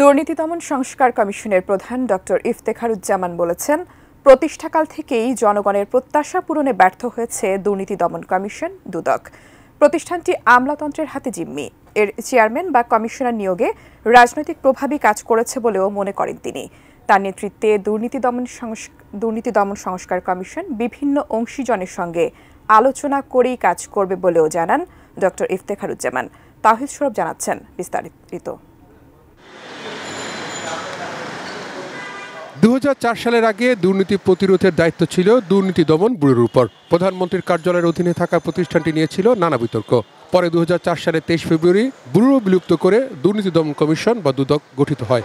দুর্নীতি দমন সংস্কার কমিশনের প্রধান ডক্টর ইফতেখারুজ্জামান বলেছেন প্রতিষ্ঠাকাল থেকেই জনগণের প্রত্যাশা পূরণে ব্যর্থ হয়েছে দুর্নীতি দমন কমিশন দুদক প্রতিষ্ঠানটি আমলাতন্ত্রের হাতে জিম্মি এর চেয়ারম্যান বা কমিশনার নিয়োগে রাজনৈতিক প্রভাবই কাজ করেছে বলেও মনে করেন তিনি তার নেতৃত্বে দুর্নীতি দমন দুর্নীতি দমন সংস্কার কমিশন বিভিন্ন অংশীজনের সঙ্গে আলোচনা করেই কাজ করবে বলেও জানান ডক্টর ইফতেখারুজ্জামান তাহিদ সৌরভ জানাচ্ছেন বিস্তারিত দু সালের আগে দুর্নীতি প্রতিরোধের দায়িত্ব ছিল দুর্নীতি দমন ব্যুরোর উপর প্রধানমন্ত্রীর কার্যালয়ের অধীনে থাকা প্রতিষ্ঠানটি নিয়েছিল নানা বিতর্ক পরে দু সালের তেইশ ফেব্রুয়ারি ব্যুরো বিলুপ্ত করে দুর্নীতি দমন কমিশন বা দুদক গঠিত হয়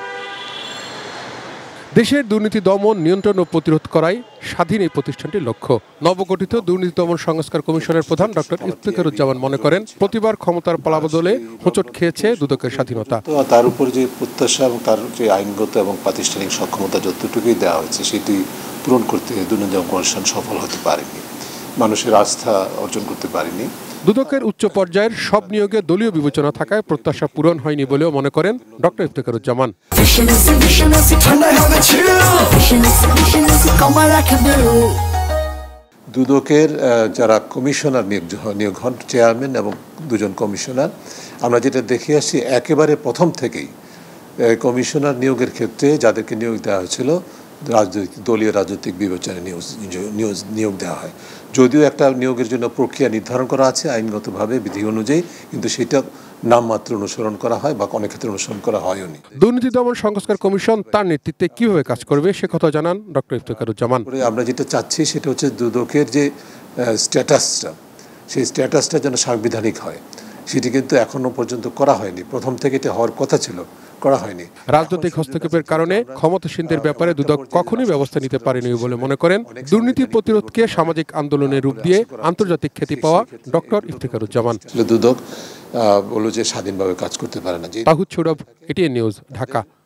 দেশের দুর্নীতি দমন নিয়ন্ত্রণ ও প্রতিরোধ করাই স্বাধীন এই প্রতিষ্ঠানটির লক্ষ্য নবগঠিত দুর্নীতি দমন সংস্কার কমিশনের প্রধান ডক্টর ইফতেখারুজ্জামান মনে করেন প্রতিবার ক্ষমতার পালাবদলে হোঁচট খেয়েছে দুদকের স্বাধীনতা তার উপর যে প্রত্যাশা এবং তার যে আইনগত এবং প্রাতিষ্ঠানিক সক্ষমতা যতটুকুই দেওয়া হয়েছে সেটি পূরণ করতে দুর্নীতি দমন কমিশন সফল হতে পারেনি মানুষের আস্থা অর্জন করতে পারেনি দুদকের উচ্চ পর্যায়ের সব নিয়োগে দলীয় বিবেচনা থাকায় প্রত্যাশা পূরণ হয়নি বলেও মনে করেন ডক্টর ইফতেখারুজ্জামান দুদকের যারা কমিশনার নিয়োগ হন চেয়ারম্যান এবং দুজন কমিশনার আমরা যেটা দেখে আসি একেবারে প্রথম থেকেই কমিশনার নিয়োগের ক্ষেত্রে যাদেরকে নিয়োগ দেওয়া হয়েছিল রাজনৈতিক দলীয় রাজনৈতিক বিবেচনায় নিয়োগ নিয়োগ দেওয়া হয় যদিও একটা নিয়োগের জন্য প্রক্রিয়া নির্ধারণ করা আছে আইনগতভাবে বিধি অনুযায়ী কিন্তু সেটা নামমাত্র অনুসরণ করা হয় বা অনেক ক্ষেত্রে অনুসরণ করা হয়নি দুর্নীতি দমন সংস্কার কমিশন তার নেতৃত্বে কিভাবে কাজ করবে সে কথা জানান ডক্টর ইফতেকারুজ্জামান আমরা যেটা চাচ্ছি সেটা হচ্ছে দুদকের যে স্ট্যাটাসটা সেই স্ট্যাটাসটা যেন সাংবিধানিক হয় সেটি কিন্তু এখনো পর্যন্ত করা হয়নি প্রথম থেকে এটি হওয়ার কথা ছিল করা হয়নি রাজনৈতিক হস্তক্ষেপের কারণে ক্ষমতাসীনদের ব্যাপারে দুদক কখনই ব্যবস্থা নিতে পারেনি বলে মনে করেন দুর্নীতি প্রতিরোধকে সামাজিক আন্দোলনের রূপ দিয়ে আন্তর্জাতিক খ্যাতি পাওয়া ডক্টর ইফতিকারুজ্জামান দুদক বলল যে স্বাধীনভাবে কাজ করতে পারে না তাহুদ সৌরভ এটিএন নিউজ ঢাকা